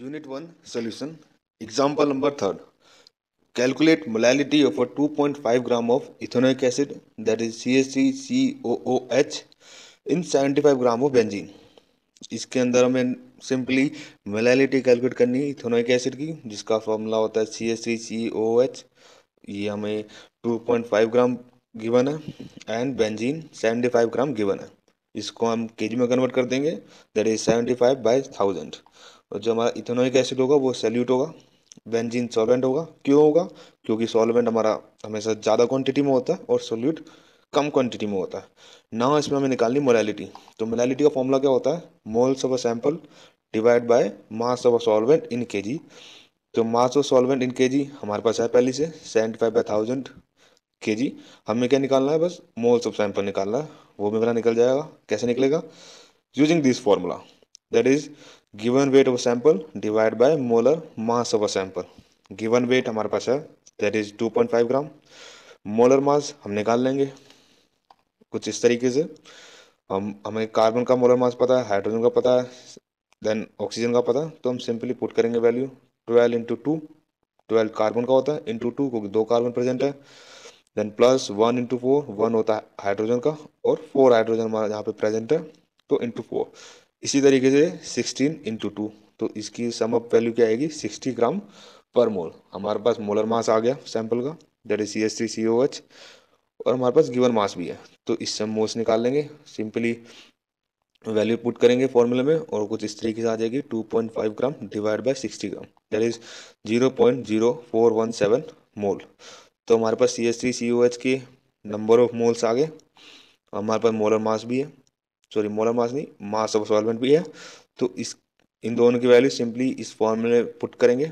Unit one solution example number third calculate molality of point five gram of ethanoic acid that is C S C C O O H in five gram of benzene इसके अंदर हमें simply molality calculate करनी है इथोनोइक acid की जिसका formula होता है सी S C C O H ये हमें two point five gram given है and benzene five gram given है इसको हम केजी में कन्वर्ट कर देंगे that is seventy five by thousand और जो हमारा इथेनोइक एसिड होगा वो सैल्यूट होगा बेंजीन सॉल्वेंट होगा क्यों होगा क्योंकि सॉल्वेंट हमारा हमेशा ज़्यादा क्वांटिटी में होता है और सोल्यूट कम क्वांटिटी में होता है ना इसमें हमें निकालनी मोलैलिटी तो मोलैलिटी का फॉर्मूला क्या होता है moles of a sample divide by mass of a solvent in के तो मास ऑफ सॉल्वेंट इन के हमारे पास है पहले से सेवेंटी फाइव बाई थाउजेंड के जी हमें क्या निकालना है बस मोल्स ऑफ सैंपल निकालना है वो भी मेरा निकल जाएगा कैसे निकलेगा using this formula that is given weight of sample divide by molar mass of a sample given weight हमारे पास है that is 2.5 gram molar mass हम निकाल लेंगे कुछ इस तरीके से हम हमें कार्बन का मोलर मास पता है हाइड्रोजन का पता है देन ऑक्सीजन का पता तो हम सिंपली पुट करेंगे value twelve into two twelve carbon का होता है इंटू टू क्योंकि दो कार्बन प्रेजेंट है then plus one into four one होता है हाइड्रोजन का और फोर हाइड्रोजन हमारा यहाँ पे प्रेजेंट है तो इंटू फोर इसी तरीके से सिक्सटीन इंटू टू तो इसकी सम अप वैल्यू क्या आएगी सिक्सटी ग्राम पर मोल हमारे पास मोलर मास आ गया सैंपल का that is C S three C O H और हमारे पास गिवन मास भी है तो इससे हम मोस निकाल लेंगे सिंपली वैल्यू पुट करेंगे फॉर्मूले में और कुछ इस तरीके से आ जाएगी two point five gram divide by sixty gram that is zero point zero four one seven mole तो हमारे पास C S three C O H के नंबर ऑफ मोल्स आ गए हमारे पास मोलर मास भी है सॉरी मोलर मास नहीं मास ऑफ सॉल्वेंट भी है तो इस इन दोनों की वैल्यू सिंपली इस फॉर्मूले में पुट करेंगे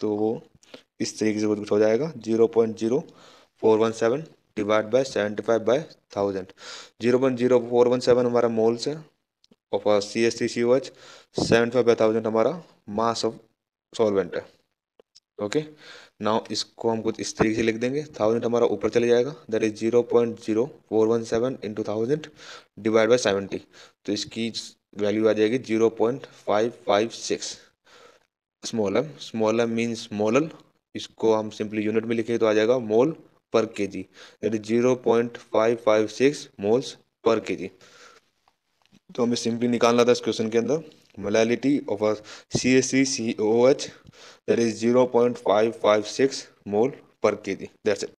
तो वो इस तरीके से कुछ हो जाएगा zero point zero four one seven divide by seventy five by thousand zero point zero four one seven हमारा मोल्स है और C S T C O H seventy five by thousand हमारा मास ऑफ सॉल्वेंट है okay now इसको हम कुछ इस तरीके से लिख देंगे थाउजेंड हमारा ऊपर चले जाएगा that is zero point zero four one seven into thousand divide by seventy तो इसकी वैल्यू आ जाएगी zero point five five six small M means smaller इसको हम सिंपली यूनिट में लिखेंगे तो आ जाएगा mole per K G that is zero point five five six moles per K जी तो हमें सिंपली निकालना था इस क्वेश्चन के अंदर molality of a CSCCOH that is 0.556 mole per kg. That's it.